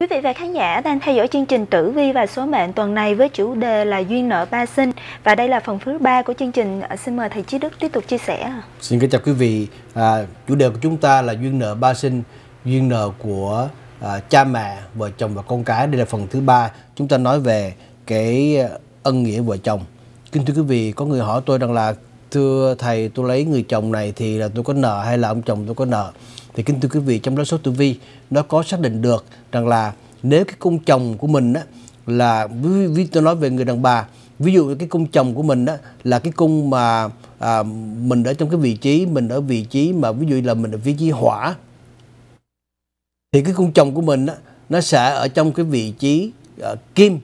Quý vị và khán giả đang theo dõi chương trình Tử Vi và Số mệnh tuần này với chủ đề là Duyên nợ ba sinh và đây là phần thứ ba của chương trình. Ờ, xin mời Thầy Chí Đức tiếp tục chia sẻ. Xin kính chào quý vị. À, chủ đề của chúng ta là Duyên nợ ba sinh, Duyên nợ của à, cha mẹ, vợ chồng và con cái. Đây là phần thứ ba. Chúng ta nói về cái ân nghĩa vợ chồng. Kính thưa quý vị, có người hỏi tôi rằng là thưa thầy tôi lấy người chồng này thì là tôi có nợ hay là ông chồng tôi có nợ thì kính thưa quý vị trong đó số tử vi nó có xác định được rằng là nếu cái cung chồng của mình á, là ví, ví tôi nói về người đàn bà ví dụ cái cung chồng của mình đó là cái cung mà à, mình ở trong cái vị trí mình ở vị trí mà ví dụ là mình ở vị trí hỏa thì cái cung chồng của mình đó, nó sẽ ở trong cái vị trí uh, kim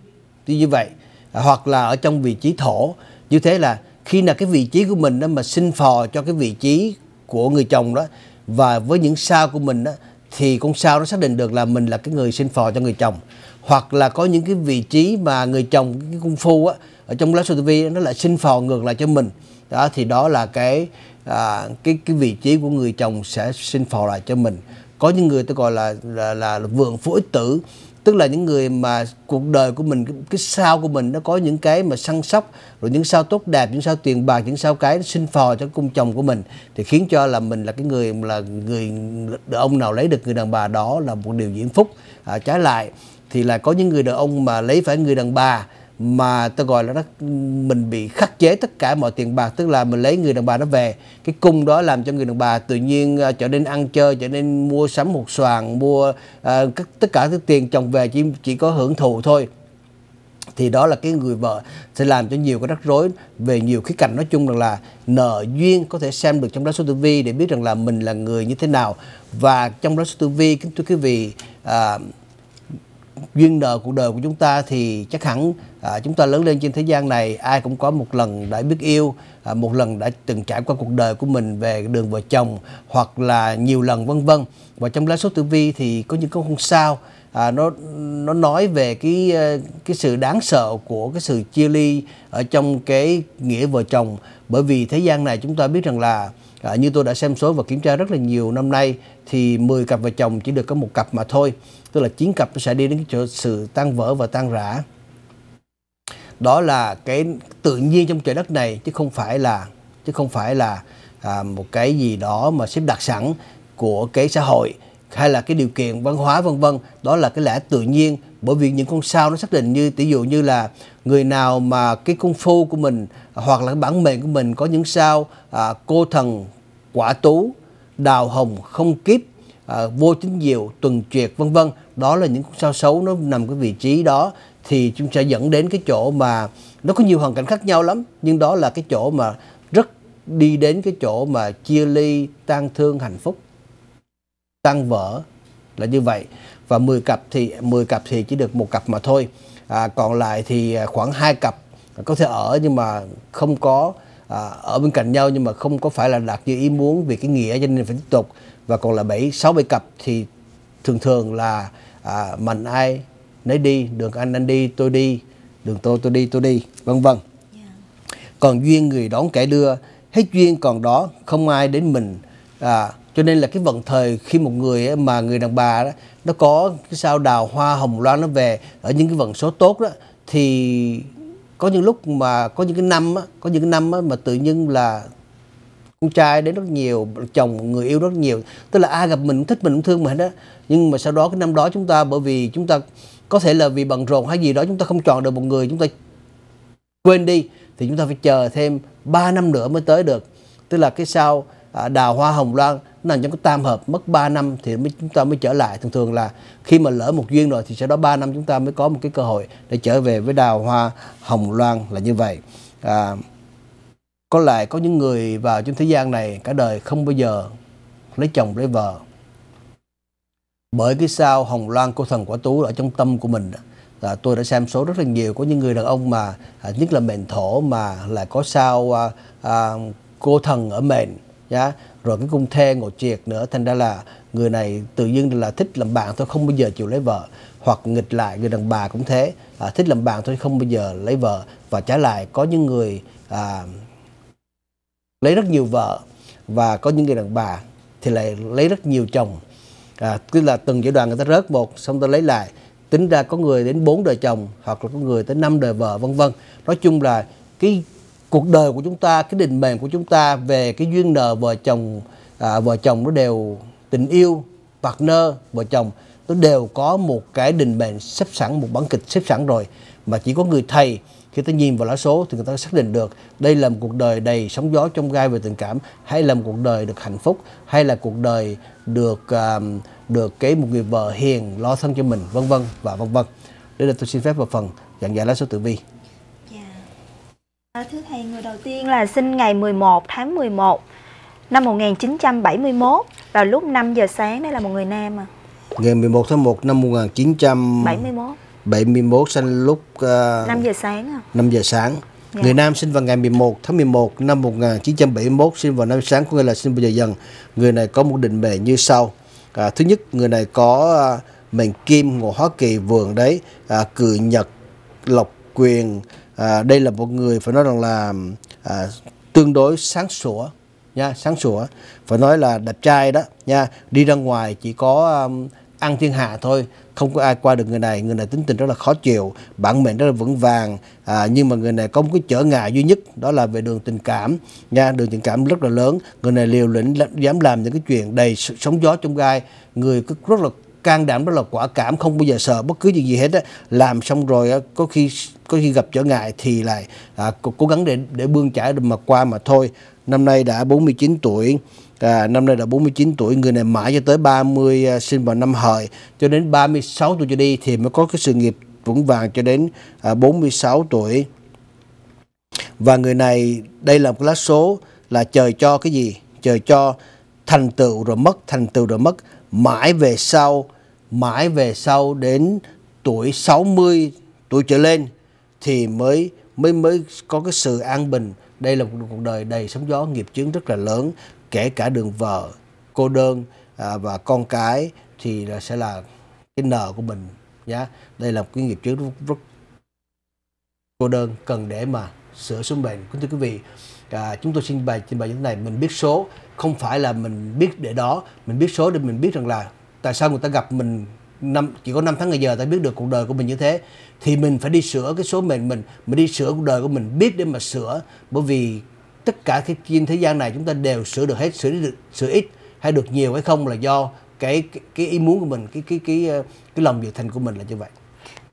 thì như vậy à, hoặc là ở trong vị trí thổ như thế là khi nào cái vị trí của mình đó mà sinh phò cho cái vị trí của người chồng đó và với những sao của mình á, thì con sao nó xác định được là mình là cái người sinh phò cho người chồng hoặc là có những cái vị trí mà người chồng cái cung phu á ở trong lá vi nó lại sinh phò ngược lại cho mình đó thì đó là cái à, cái cái vị trí của người chồng sẽ sinh phò lại cho mình có những người tôi gọi là là là, là vượng phu ích tử tức là những người mà cuộc đời của mình cái, cái sao của mình nó có những cái mà săn sóc rồi những sao tốt đẹp những sao tiền bạc những sao cái sinh phò cho cung chồng của mình thì khiến cho là mình là cái người là người đàn ông nào lấy được người đàn bà đó là một điều diễn phúc à, trái lại thì là có những người đàn ông mà lấy phải người đàn bà mà tôi gọi là nó mình bị khắc chế tất cả mọi tiền bạc tức là mình lấy người đàn bà nó về cái cung đó làm cho người đàn bà tự nhiên uh, trở nên ăn chơi trở nên mua sắm một xoàng mua uh, tất cả thứ tiền chồng về chỉ chỉ có hưởng thụ thôi thì đó là cái người vợ sẽ làm cho nhiều cái rắc rối về nhiều khía cạnh nói chung rằng là nợ duyên có thể xem được trong đó số tử vi để biết rằng là mình là người như thế nào và trong đó số tử vi kính thưa quý vị uh, duyên nợ cuộc đời của chúng ta thì chắc hẳn à, chúng ta lớn lên trên thế gian này ai cũng có một lần đã biết yêu à, một lần đã từng trải qua cuộc đời của mình về đường vợ chồng hoặc là nhiều lần vân vân và trong lá số tử vi thì có những câu không sao à, nó nó nói về cái ờ, cái sự đáng sợ của cái sự chia ly ở trong cái nghĩa vợ chồng bởi vì thế gian này chúng ta biết rằng là à, như tôi đã xem số và kiểm tra rất là nhiều năm nay thì 10 cặp vợ chồng chỉ được có một cặp mà thôi tức là 9 cặp sẽ đi đến chỗ sự tan vỡ và tan rã đó là cái tự nhiên trong trời đất này chứ không phải là chứ không phải là à, một cái gì đó mà xếp đặt sẵn của cái xã hội hay là cái điều kiện văn hóa vân vân đó là cái lẽ tự nhiên bởi vì những con sao nó xác định như ví dụ như là người nào mà cái công phu của mình hoặc là cái bản mệnh của mình có những sao à, cô thần quả tú, đào hồng không kiếp, à, vô tín diệu, tuần triệt vân vân. Đó là những sao xấu nó nằm cái vị trí đó thì chúng sẽ dẫn đến cái chỗ mà nó có nhiều hoàn cảnh khác nhau lắm nhưng đó là cái chỗ mà rất đi đến cái chỗ mà chia ly, tan thương hạnh phúc, tan vỡ là như vậy. Và 10 cặp thì 10 cặp thì chỉ được một cặp mà thôi. À, còn lại thì à, khoảng hai cặp có thể ở nhưng mà không có à, ở bên cạnh nhau nhưng mà không có phải là đạt như ý muốn vì cái nghĩa cho nên phải tiếp tục và còn là bảy sáu bảy cặp thì thường thường là à, mạnh ai nấy đi đường anh anh đi tôi đi đường tôi tôi đi tôi đi vân vân dạ. còn duyên người đón kẻ đưa hết duyên còn đó không ai đến mình à, cho nên là cái vận thời khi một người ấy, mà người đàn bà đó nó có cái sao đào hoa hồng loan nó về ở những cái vận số tốt đó thì có những lúc mà có những cái năm á, có những cái năm á, mà tự nhiên là con trai đến rất nhiều chồng người yêu rất nhiều tức là ai à, gặp mình cũng thích mình cũng thương mình đó nhưng mà sau đó cái năm đó chúng ta bởi vì chúng ta có thể là vì bận rộn hay gì đó chúng ta không chọn được một người chúng ta quên đi thì chúng ta phải chờ thêm 3 năm nữa mới tới được tức là cái sau à, đào hoa hồng loan nằm trong cái tam hợp mất 3 năm thì mới, chúng ta mới trở lại thường thường là khi mà lỡ một duyên rồi thì sau đó 3 năm chúng ta mới có một cái cơ hội để trở về với đào hoa hồng loan là như vậy à, có lại có những người vào trong thế gian này cả đời không bao giờ lấy chồng lấy vợ bởi cái sao hồng loan cô thần quả tú ở trong tâm của mình là tôi đã xem số rất là nhiều có những người đàn ông mà à, nhất là mệnh thổ mà lại có sao à, à, cô thần ở mệnh nhá rồi cái cung thê ngồi triệt nữa thành ra là người này tự dưng là thích làm bạn thôi không bao giờ chịu lấy vợ hoặc nghịch lại người đàn bà cũng thế à, thích làm bạn thôi không bao giờ lấy vợ và trả lại có những người à, lấy rất nhiều vợ và có những người đàn bà thì lại lấy rất nhiều chồng à, tức là từng giai đoạn người ta rớt một xong ta lấy lại tính ra có người đến bốn đời chồng hoặc là có người tới năm đời vợ vân vân nói chung là cái cuộc đời của chúng ta cái định mệnh của chúng ta về cái duyên nợ vợ chồng à, vợ chồng nó đều tình yêu partner vợ chồng nó đều có một cái định mệnh xếp sẵn một bản kịch xếp sẵn rồi mà chỉ có người thầy khi ta nhìn vào lá số thì người ta xác định được đây là một cuộc đời đầy sóng gió trong gai về tình cảm hay là một cuộc đời được hạnh phúc hay là cuộc đời được uh, được cái một người vợ hiền lo thân cho mình vân vân và vân vân đây là tôi xin phép vào phần giảng giải lá số tử vi thưa thầy, người đầu tiên là sinh ngày 11 tháng 11 năm 1971 vào lúc 5 giờ sáng đây là một người nam à. Ngày 11 tháng 1 năm 1971. 71 sinh lúc uh, ờ, 5 giờ sáng à. 5 giờ sáng. Dạ. Người nam sinh vào ngày 11 tháng 11 năm 1971 sinh vào năm sáng của người là sinh bây giờ dần. Người này có một định mệnh như sau. À, thứ nhất người này có uh, ờ, mệnh kim ngũ hóa kỳ vườn đấy à, cự nhật lộc quyền à, đây là một người phải nói rằng là à, tương đối sáng sủa nha sáng sủa phải nói là đẹp trai đó nha đi ra ngoài chỉ có um, ăn thiên hạ thôi không có ai qua được người này người này tính tình rất là khó chịu bản mệnh rất là vững vàng à, nhưng mà người này có một cái trở ngại duy nhất đó là về đường tình cảm nha đường tình cảm rất là lớn người này liều lĩnh dám làm những cái chuyện đầy sóng gió trong gai người rất là can đảm đó là quả cảm không bao giờ sợ bất cứ chuyện gì hết á làm xong rồi á, có khi có khi gặp trở ngại thì lại à, cố, cố gắng để để bươn chải mà qua mà thôi năm nay đã 49 tuổi À, năm nay là 49 tuổi, người này mãi cho tới 30 à, sinh vào năm hợi, cho đến 36 tuổi cho đi thì mới có cái sự nghiệp vững vàng cho đến à, 46 tuổi. Và người này, đây là một lá số là trời cho cái gì? Trời cho thành tựu rồi mất, thành tựu rồi mất. Mãi về sau mãi về sau đến tuổi 60 tuổi trở lên thì mới mới mới có cái sự an bình đây là một cuộc đời đầy sóng gió nghiệp chướng rất là lớn kể cả đường vợ cô đơn à, và con cái thì là sẽ là cái nợ của mình nhá đây là một cái nghiệp chướng rất, rất cô đơn cần để mà sửa số mệnh kính thưa quý vị à, chúng tôi xin bày trình bày như thế này mình biết số không phải là mình biết để đó mình biết số để mình biết rằng là tại sao người ta gặp mình năm chỉ có 5 tháng ngày giờ ta biết được cuộc đời của mình như thế thì mình phải đi sửa cái số mệnh mình mình đi sửa cuộc đời của mình biết để mà sửa bởi vì tất cả cái trên thế gian này chúng ta đều sửa được hết sửa được sửa ít hay được nhiều hay không là do cái cái, ý muốn của mình cái cái cái ờ, cái lòng dự thành của mình là như vậy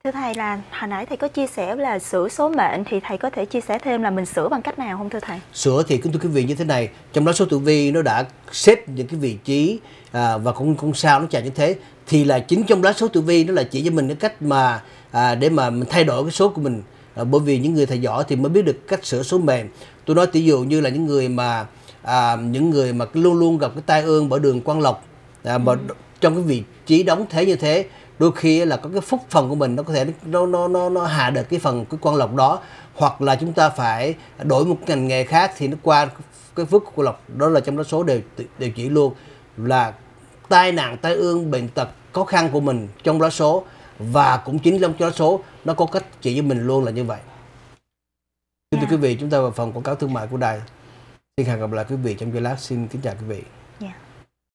Thưa thầy là hồi nãy thầy có chia sẻ là sửa số mệnh thì thầy có thể chia sẻ thêm là mình sửa bằng cách nào không thưa thầy? Sửa thì kính thưa quý vị như thế này, trong đó số tử vi nó đã xếp những cái vị trí à, và cũng cũng sao nó chạy như thế thì là chính trong lá số tử vi nó là chỉ cho mình cái cách mà à, để mà mình thay đổi cái số của mình à, bởi vì những người thầy giỏi thì mới biết được cách sửa số mệnh tôi nói ví dụ như là những người mà à, những người mà luôn luôn gặp cái tai ương bởi đường quan lộc à, mà ừ. trong cái vị trí đóng thế như thế đôi khi là có cái phúc phần của mình nó có thể nó nó nó, nó hạ được cái phần cái quan lộc đó hoặc là chúng ta phải đổi một ngành nghề khác thì nó qua cái phước của quan lộc đó là trong đó số đều đều chỉ luôn là tai nạn tai ương bệnh tật khó khăn của mình trong đó số và cũng chính trong đó số nó có cách chỉ cho mình luôn là như vậy Thưa quý vị, chúng ta vào phần quảng cáo thương mại của đài. Xin hẹn gặp lại quý vị trong giây lát. Xin kính chào quý vị.